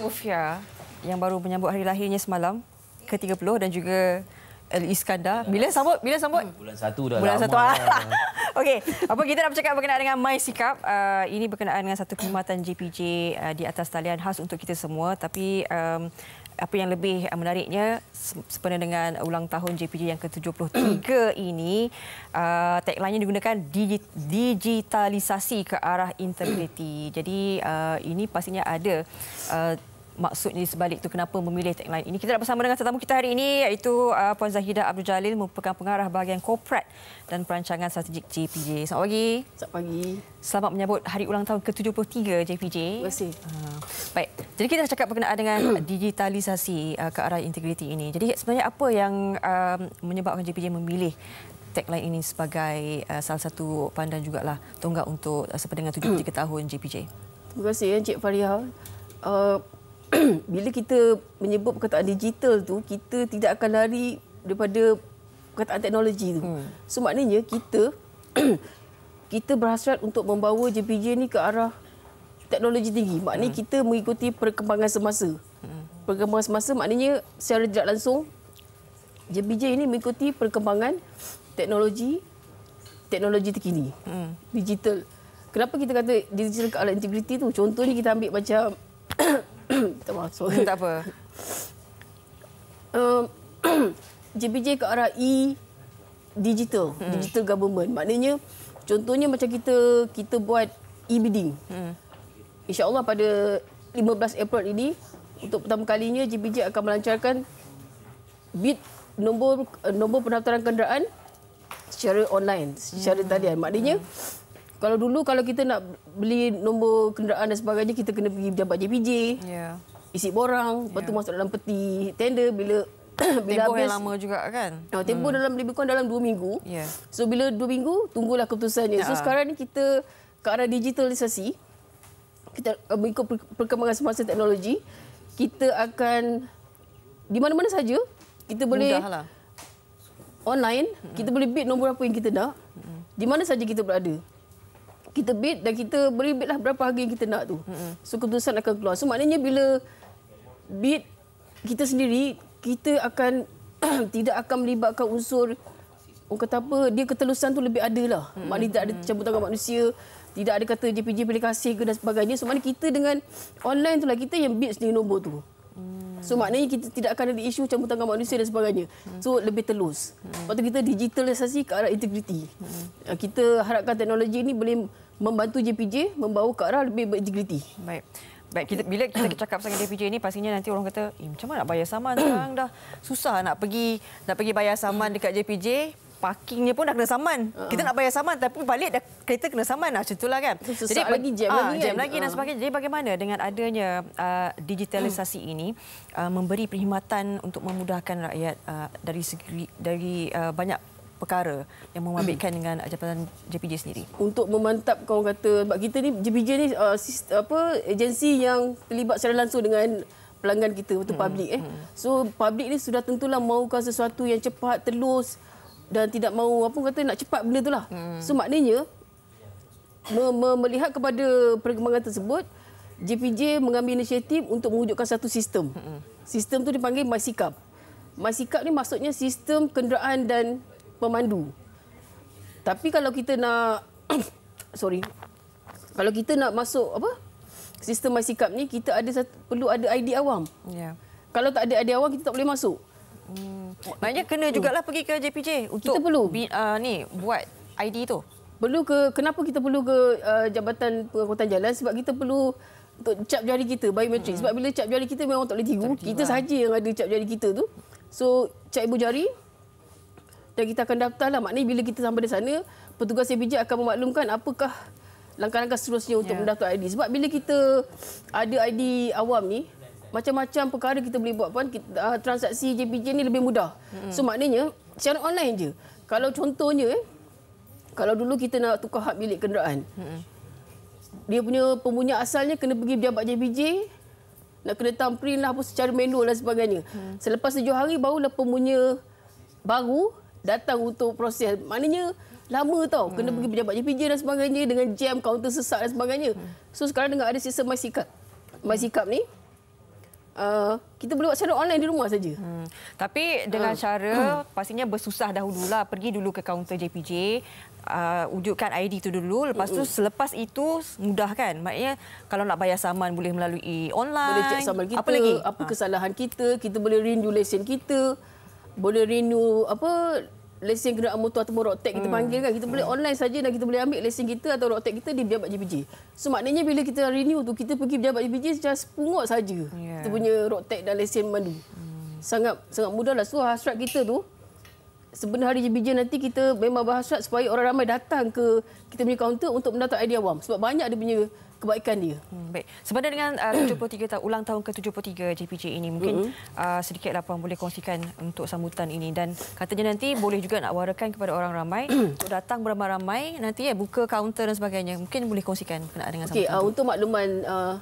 Sofia yang baru menyambut hari lahirnya semalam ke-30 dan juga Al Iskandar. Bila sambut? Bila sambut? Hmm, bulan satu dah. Bulan lama. satu. Okey, apa kita nak bercakap berkenaan dengan My Sikap. Uh, ini berkenaan dengan satu kelimatan JPJ uh, di atas talian khas untuk kita semua. Tapi um, apa yang lebih eh, menariknya sempena dengan ulang tahun JPJ yang ke-73 ini uh, tagline-nya digunakan digi- digitalisasi ke arah integriti. Jadi uh, ini pastinya ada uh, maksudnya di sebalik itu kenapa memilih tagline ini. Kita bersama dengan tetamu kita hari ini iaitu uh, Puan Zahidah Abdul Jalil merupakan pengarah bahagian korporat dan perancangan strategik JPJ. Selamat pagi. Selamat pagi. Selamat menyambut hari ulang tahun ke-73 JPJ. Terima kasih. Uh, baik, jadi kita cakap berkenaan dengan digitalisasi uh, ke arah integriti ini. Jadi sebenarnya apa yang uh, menyebabkan JPJ memilih tagline ini sebagai uh, salah satu pandan juga lah tonggak untuk uh, sepanjang tujuh tiga tahun JPJ. Terima kasih eh, Encik Faria. Uh, bila kita menyebut perkataan digital tu, kita tidak akan lari daripada perkataan teknologi tu. Hmm. So maknanya kita kita berhasrat untuk membawa JPJ ini ke arah teknologi tinggi. Maknanya hmm. kita mengikuti perkembangan semasa. Hmm. Perkembangan semasa maknanya secara tidak langsung JBJ ini mengikuti perkembangan teknologi teknologi terkini. Hmm. Digital. Kenapa kita kata digital ke alat integriti itu? Contohnya kita ambil macam tak maaf, sorry. Tak apa. Um, JBJ ke arah e digital, hmm. digital government. Maknanya contohnya macam kita kita buat e-bidding. Hmm. InsyaAllah pada 15 April ini untuk pertama kalinya JBJ akan melancarkan bid nombor eh, nombor pendaftaran kenderaan secara online secara hmm. talian. Maknanya hmm. kalau dulu kalau kita nak beli nombor kenderaan dan sebagainya kita kena pergi jabat JPJ. Yeah. Isi borang, yeah. lepas tu ya. masuk dalam peti tender bila tempoh habis, yang lama juga kan. Oh, tempoh hmm. dalam lebih kurang dalam dua minggu. Yeah. So bila dua minggu tunggulah keputusannya. Yeah. So ah. sekarang ni kita ke arah digitalisasi kita eh, mengikut perkembangan semasa teknologi kita akan di mana-mana saja kita boleh Mudahlah. online mm-hmm. kita boleh bid nombor apa yang kita nak mm-hmm. di mana saja kita berada kita bid dan kita boleh bidlah berapa harga yang kita nak tu mm-hmm. so keputusan akan keluar so maknanya bila bid kita sendiri kita akan tidak akan melibatkan unsur orang kata apa dia ketelusan tu lebih ada lah. Mm-hmm. Maknanya tak ada hmm. campur tangan manusia. Tidak ada kata JPJ pilih kasih ke dan sebagainya. So maknanya kita dengan online tu lah kita yang bid sendiri nombor tu. Hmm. So maknanya kita tidak akan ada isu campur tangan manusia dan sebagainya. Hmm. So lebih telus. Lepas tu kita digitalisasi ke arah integriti. Kita harapkan teknologi ini boleh membantu JPJ membawa ke arah lebih berintegriti. Baik. Baik, kita, bila kita cakap dengan DPJ ini, pastinya nanti orang kata, eh, macam mana nak bayar saman sekarang dah susah nak pergi nak pergi bayar saman dekat JPJ parkingnya pun dah kena saman. Uh-huh. Kita nak bayar saman tapi balik dah kereta kena saman lah. Contohlah kan. Susah Jadi, lagi jam ah, lagi. Jam kan? lagi dan ah. sebagainya. Jadi bagaimana dengan adanya uh, digitalisasi uh. ini uh, memberi perkhidmatan untuk memudahkan rakyat uh, dari segi, dari uh, banyak perkara yang memabitkan dengan jabatan JPJ sendiri. Untuk memantapkan orang kata sebab kita ni JPJ ni uh, sist, apa agensi yang terlibat secara langsung dengan pelanggan kita untuk hmm. public eh. Hmm. So public ni sudah tentulah mahukan sesuatu yang cepat, telus, dan tidak mahu apa pun kata nak cepat benda itulah. Hmm. So maknanya me- me- melihat kepada perkembangan tersebut, JPJ mengambil inisiatif untuk mewujudkan satu sistem. Hmm. Sistem tu dipanggil MySikap. MySikap ni maksudnya sistem kenderaan dan pemandu. Tapi kalau kita nak sorry. Kalau kita nak masuk apa? Sistem MySikap ni kita ada satu, perlu ada ID awam. Yeah. Kalau tak ada ID awam kita tak boleh masuk. Hmm. Maknanya kena jugalah pergi ke JPJ untuk kita perlu. Bi, uh, ni buat ID itu. Perlu ke kenapa kita perlu ke uh, jabatan pengangkutan jalan sebab kita perlu untuk cap jari kita biometrik hmm. sebab bila cap jari kita memang tak boleh tiru. Kita saja yang ada cap jari kita tu. So cap ibu jari dan kita akan daftarlah maknanya bila kita sampai di sana petugas JPJ akan memaklumkan apakah langkah-langkah seterusnya untuk yeah. mendaftar ID sebab bila kita ada ID awam ni macam-macam perkara kita boleh buat pun ah, transaksi JPJ ni lebih mudah. Mm-hmm. So maknanya secara online je. Kalau contohnya eh, kalau dulu kita nak tukar hak milik kenderaan. hmm Dia punya pemunya asalnya kena pergi pejabat JPJ nak kena tamprin lah apa secara manual dan sebagainya. hmm Selepas tujuh hari lah pemunya baru datang untuk proses. Maknanya lama tau kena hmm. pergi pejabat JPJ dan sebagainya dengan jam kaunter sesak dan sebagainya. hmm So sekarang dengan ada sistem MySikap. MySikap ni hmm Eh, kita boleh buat secara online di rumah saja. Hmm. Tapi dengan uh. cara hmm. pastinya bersusah dahulu lah. pergi dulu ke kaunter JPJ Uh, wujudkan ID tu dulu lepas tu selepas itu mudah kan maknanya kalau nak bayar saman boleh melalui online boleh cek saman kita apa lagi apa ha. kesalahan kita kita boleh renew lesen kita boleh renew apa lesen kena motor atau road tax kita hmm. panggil kan kita hmm. boleh online saja dan kita boleh ambil lesen kita atau rotek kita di pejabat JPJ. So maknanya bila kita renew tu kita pergi pejabat JPJ secara sepungut saja. Yeah. Kita punya rotek dan lesen mandu. Hmm. Sangat sangat mudahlah so hasrat kita tu sebenarnya hari JPJ nanti kita memang berhasrat supaya orang ramai datang ke kita punya kaunter untuk mendapat idea awam sebab banyak dia punya kebaikan dia. Hmm, baik. Sebenarnya dengan uh, 73 tahun ulang tahun ke-73 JPJ ini mungkin mm-hmm. uh, sedikit lapan boleh kongsikan untuk sambutan ini dan katanya nanti boleh juga nak warakan kepada orang ramai mm. untuk datang beramai-ramai nanti ya buka kaunter dan sebagainya. Mungkin boleh kongsikan kena dengan sambutan. Okey, uh, untuk makluman uh,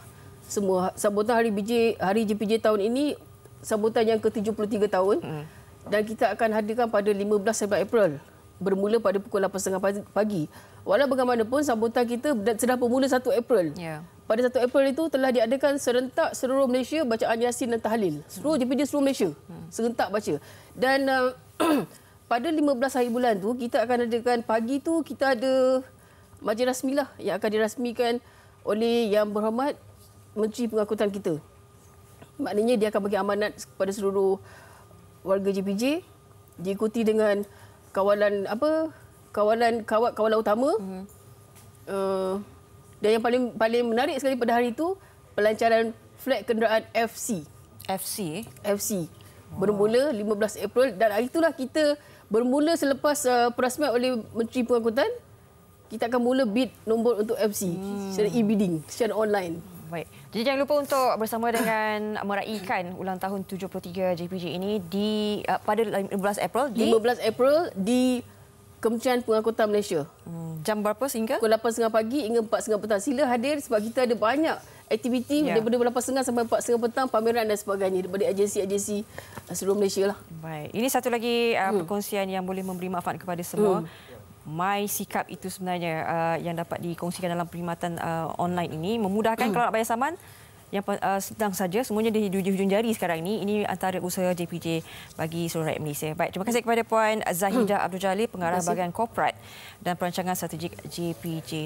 semua sambutan hari BJ hari JPJ tahun ini sambutan yang ke-73 tahun mm. dan kita akan hadirkan pada 15 April bermula pada pukul 8.30 pagi. Walau bagaimanapun sambutan kita sudah bermula 1 April. Ya. Pada 1 April itu telah diadakan serentak seluruh Malaysia bacaan Yasin dan Tahlil. Seluruh hmm. JPD seluruh Malaysia hmm. serentak baca. Dan uh, pada 15 hari bulan tu kita akan adakan pagi tu kita ada majlis rasmi lah yang akan dirasmikan oleh Yang Berhormat Menteri Pengakutan kita. Maknanya dia akan bagi amanat kepada seluruh warga JPJ diikuti dengan kawalan apa kawalan kawat kawalan utama mm-hmm. uh, dan yang paling paling menarik sekali pada hari itu pelancaran flag kenderaan FC FC eh? FC bermula 15 April dan hari itulah kita bermula selepas uh, perasmian oleh Menteri Pengangkutan kita akan mula bid nombor untuk FC hmm. secara e-bidding secara online baik. Jadi jangan lupa untuk bersama dengan meraihkan ulang tahun 73 JPJ ini di uh, pada 15 April di 15 April di Kementerian Pengangkutan Malaysia. Hmm. Jam berapa sehingga? Pukul 8.30 pagi hingga 4.30 petang. Sila hadir sebab kita ada banyak aktiviti ya. daripada 8.30 sampai 4.30 petang pameran dan sebagainya daripada agensi-agensi uh, seluruh Malaysia. Lah. Baik. Ini satu lagi uh, hmm. perkongsian yang boleh memberi manfaat kepada semua. Hmm. My Sikap itu sebenarnya uh, yang dapat dikongsikan dalam perkhidmatan uh, online ini memudahkan hmm. kalau nak bayar saman yang uh, sedang saja semuanya di hujung jari sekarang ini ini antara usaha JPJ bagi seluruh rakyat Malaysia. Baik, terima kasih kepada Puan Zahidah hmm. Abdul Jalil, Pengarah Bahagian corporate dan Perancangan Strategik JPJ.